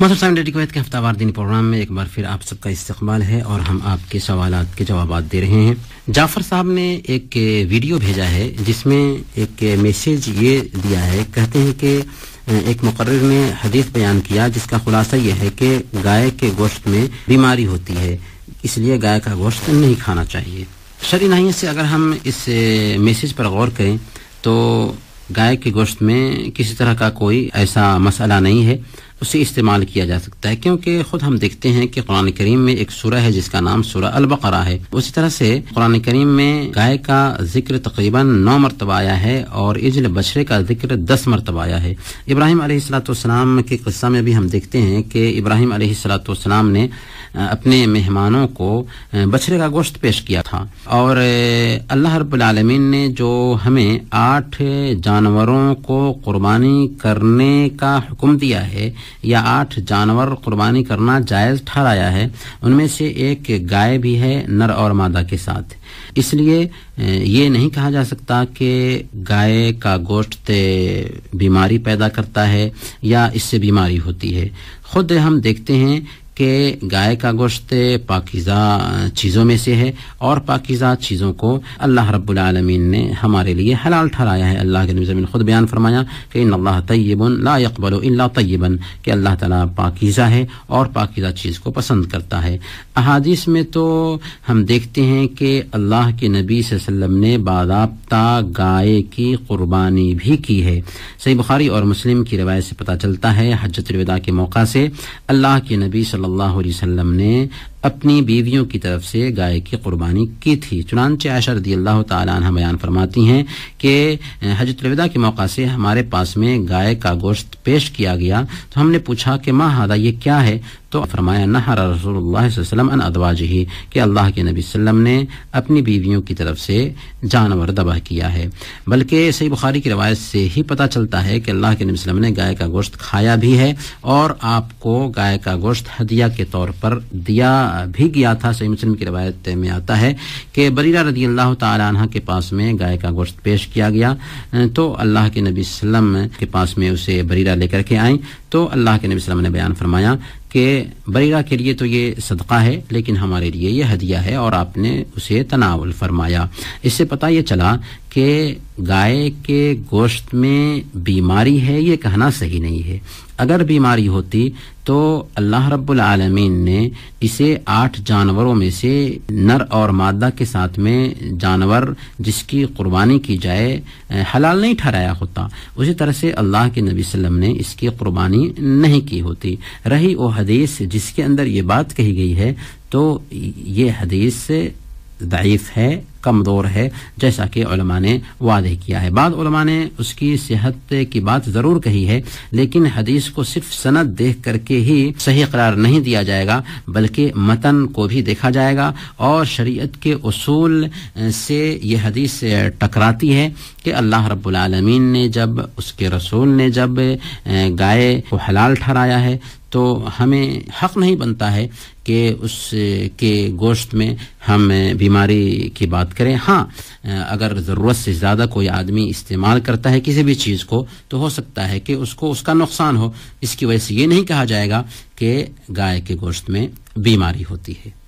sign ready रिकवायत के हफ्तावार दिन programme में एक बार फिर आप सबका इस्तकबाल है और हम आपके सवाल के जवाब दे रहे हैं जाफर साहब ने एक वीडियो भेजा है जिसमें एक मैसेज ये दिया है कहते हैं कि एक मुकर्र ने हदीस बयान किया जिसका खुलासा यह है कि गाय के गोश्त में बीमारी होती है इसलिए गाय का गोश्त नहीं खाना चाहिए शरी नाहियत से अगर हम इस मैसेज पर गौर करें तो गाय के गोश्त में किसी तरह का कोई ऐसा मसला नहीं है उसे इस्तेमाल किया जा सकता है क्योंकि खुद हम देखते हैं कि कुरान करीम में एक सूरह है जिसका नाम सूरह अलबकरा है उसी तरह से कुरान करीम में गाय का जिक्र तकरीबन नौ मरतबा आया है और इजल बछड़े का जिक्र दस मरतबा आया है इब्राहिम अलैहिस्सलाम के किस्सा में भी हम देखते हैं कि इब्राहिम अलैहिस्सलाम ने अपने मेहमानों को बछड़े का गोश्त पेश किया था और अल्लाह रबालमीन ने जो हमें आठ जानवरों को कुर्बानी करने का हुक्म दिया है या आठ जानवर कुर्बानी करना जायज़ ठहराया है उनमें से एक गाय भी है नर और मादा के साथ इसलिए ये नहीं कहा जा सकता कि गाय का गोश्त बीमारी पैदा करता है या इससे बीमारी होती है खुद हम देखते हैं कि गाय का गोश्त पाकिज़ा चीज़ों में से है और पाकिज़ा चीज़ों को अल्लाह रबालमीन ने हमारे लिए हलाल ठहराया है अल्लाह के नबी खुद बयान फरमाया कि इन अल्लाह तयबन ला यकबल अल्ला तयबन कि अल्लाह ताला पाकिज़ा है और पाकिज़ा चीज़ को पसंद करता है अहादीस में तो हम देखते हैं कि अल्लाह के नबी वसम ने बाबा गाय की कुर्बानी भी की है सही बुखारी और मुस्लिम की रवायत से पता चलता है हजरत के मौका से अल्लाह के नबी सल्लल्लाहु अलैहि वसल्लम ने अपनी बीवियों की तरफ से गाय की कुर्बानी की थी चुनानचे आयशा रदी अल्लाह तआला बयान फरमाती हैं कि रविदा के मौका से हमारे पास में गाय का गोश्त पेश किया गया तो हमने पूछा कि माँ हादा ये क्या है तो फरमाया नहर रसोल्लाम अन ही कि अल्लाह के नबी सल्लम ने अपनी बीवियों की तरफ से जानवर दबा किया है बल्कि सही बुखारी की रवायत से ही पता चलता है कि अल्लाह के नबी वसल्लम ने गाय का गोश्त खाया भी है और आपको गाय का गोश्त हदिया के तौर पर दिया भी गया था सही मुस्लिम की रवायत में आता है कि बरीरा रदी अल्लाह तह के पास में गाय का गोश्त पेश किया गया तो अल्लाह के नबी वसल्लम के पास में उसे बरीरा लेकर के आई तो अल्लाह के नबी वसल्लम ने बयान फरमाया कि बरेगा के लिए तो ये सदका है लेकिन हमारे लिए ये हदिया है और आपने उसे तनावल फरमाया इससे पता ये चला कि गाय के गोश्त में बीमारी है ये कहना सही नहीं है अगर बीमारी होती तो अल्लाह रब्बुल आलमीन ने इसे आठ जानवरों में से नर और मादा के साथ में जानवर जिसकी कुर्बानी की जाए हलाल नहीं ठहराया होता उसी तरह से अल्लाह के नबी वसल्लम ने इसकी कुर्बानी नहीं की होती रही वो हदीस जिसके अंदर ये बात कही गई है तो ये हदीस दाइफ है कमज़ोर है जैसा कि ने वादे किया है बाद ने उसकी सेहत की बात ज़रूर कही है लेकिन हदीस को सिर्फ सनद देख करके ही सही करार नहीं दिया जाएगा बल्कि मतन को भी देखा जाएगा और शरीयत के उसूल से यह हदीस टकराती है कि अल्लाह रबालमीन ने जब उसके रसूल ने जब गाय को हलाल ठहराया है तो हमें हक नहीं बनता है कि उसके गोश्त में हम बीमारी की बात करें हाँ अगर ज़रूरत से ज़्यादा कोई आदमी इस्तेमाल करता है किसी भी चीज़ को तो हो सकता है कि उसको उसका नुकसान हो इसकी वजह से ये नहीं कहा जाएगा कि गाय के गोश्त में बीमारी होती है